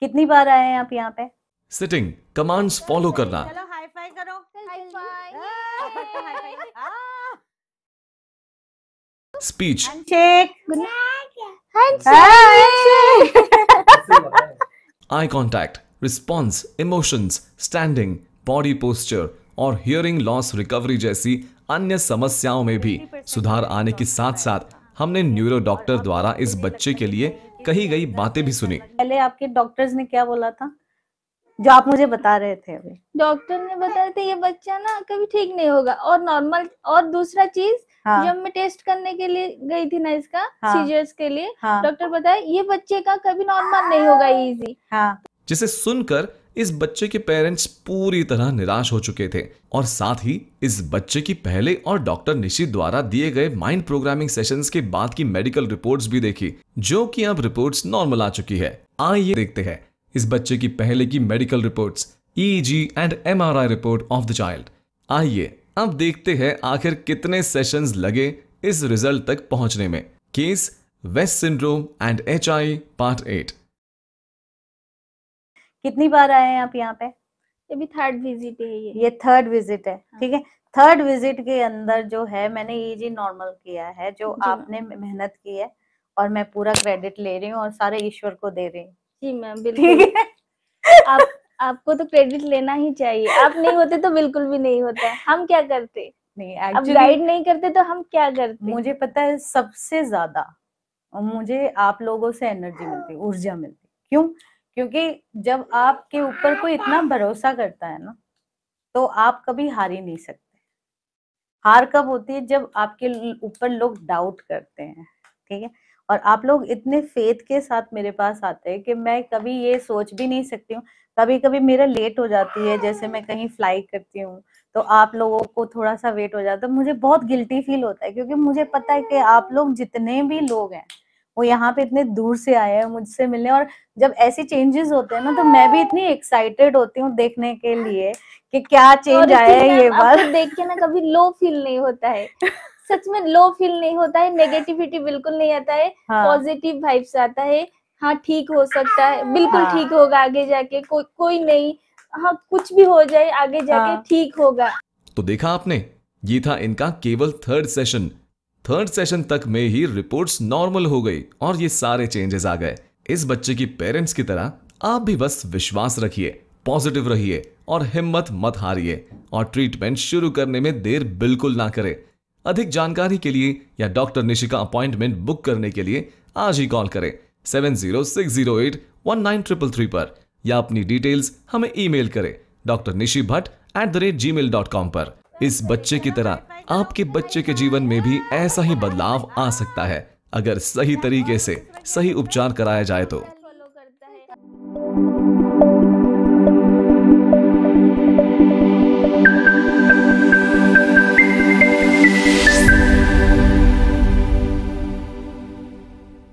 कितनी बार आए हैं आप यहाँ पे सिटिंग कमांड्स फॉलो करना चलो हाई फाई करो speech eye contact response emotions standing body posture और हियरिंग लॉस रिकवरी जैसी अन्य समस्याओं में भी सुधार आने के साथ साथ हमने न्यूरो डॉक्टर द्वारा इस बच्चे के लिए कही गई बातें भी सुनी पहले आपके डॉक्टर्स ने क्या बोला था जो आप मुझे बता रहे थे अभी डॉक्टर ने बताया थे ये बच्चा ना कभी ठीक नहीं होगा और नॉर्मल और दूसरा चीज हाँ। जब मैं टेस्ट करने के लिए गई थी ना इसका हाँ। सीजर्स के लिए हाँ। डॉक्टर बताया ये बच्चे का कभी नॉर्मल नहीं होगा इजी हाँ। जिसे सुनकर इस बच्चे के पेरेंट्स पूरी तरह निराश हो चुके थे और साथ ही इस बच्चे की पहले और डॉक्टर निशित द्वारा दिए गए माइंड प्रोग्रामिंग सेशंस के बाद की मेडिकल रिपोर्ट्स भी देखी जो कि अब रिपोर्ट्स नॉर्मल आ चुकी है आइए देखते हैं इस बच्चे की पहले की medical reports EEG and MRI report of the child आइए अब देखते हैं आखिर कितने सेशंस लगे इस रिजल्ट तक पहुंचने में case West syndrome and H part eight कितनी बार आए हैं आप यहाँ पे ये भी थर्ड विजिट है ये ये थर्ड विजिट है हाँ। ठीक है थर्ड विजिट के अंदर जो है मैंने ये जी नॉर्मल किया है जो आपने मेहनत की है और मैं पूरा क्रेडिट ले रही हूँ और सारे ईश्वर को दे रही हूँ जी मैम बिल्कुल आप आपको तो क्रेडिट लेना ही चाहिए आप नहीं होते तो बिल्कुल भी नहीं होता हम क्या करते नहीं actually, गाइड नहीं करते तो हम क्या करते मुझे पता है सबसे ज्यादा मुझे आप लोगों से एनर्जी मिलती ऊर्जा मिलती क्यों क्योंकि जब आपके ऊपर कोई इतना भरोसा करता है ना तो आप कभी हार ही नहीं सकते हार कब होती है जब आपके ऊपर लोग डाउट करते हैं ठीक है और आप लोग इतने फेथ के साथ मेरे पास आते हैं कि मैं कभी ये सोच भी नहीं सकती हूँ कभी कभी मेरा लेट हो जाती है जैसे मैं कहीं फ्लाई करती हूँ तो आप लोगों को थोड़ा सा वेट हो जाता है मुझे बहुत गिल्टी फील होता है क्योंकि मुझे पता है कि आप लोग जितने भी लोग हैं वो यहाँ पे इतने दूर से आया है मुझसे मिलने और जब ऐसे चेंजेस होते हैं ना तो मैं भी इतनी एक्साइटेड होती हूँ देखने के लिए कि क्या चेंज आया है ये बार देख के ना कभी लो फील नहीं होता है सच में लो फील नहीं होता है नेगेटिविटी बिल्कुल नहीं आता है पॉजिटिव हाँ। वाइब्स आता है हाँ ठीक हो सकता है बिल्कुल हाँ। ठीक हाँ। होगा आगे जाके को, कोई नहीं हाँ कुछ भी हो जाए आगे जाके हाँ। ठीक हाँ। होगा तो देखा आपने ये था इनका केवल थर्ड सेशन थर्ड सेशन तक में ही रिपोर्ट्स नॉर्मल हो गई और ये सारे चेंजेस आ गए इस बच्चे की पेरेंट्स की तरह आप भी बस विश्वास रखिए पॉजिटिव रहिए और हिम्मत मत हारिए और ट्रीटमेंट शुरू करने में देर बिल्कुल ना करें अधिक जानकारी के लिए या डॉक्टर निशिका अपॉइंटमेंट बुक करने के लिए आज ही कॉल करें seven zero six zero eight one nine triple three पर या अपनी डिटेल्स हमें ईमेल करें doctor Nishi Bhatt at the rate gmail dot com पर इस बच्चे की तरह आपके बच्चे के जीवन में भी ऐसा ही बदलाव आ सकता है अगर सही तरीके से सही उपचार कराया जाए तो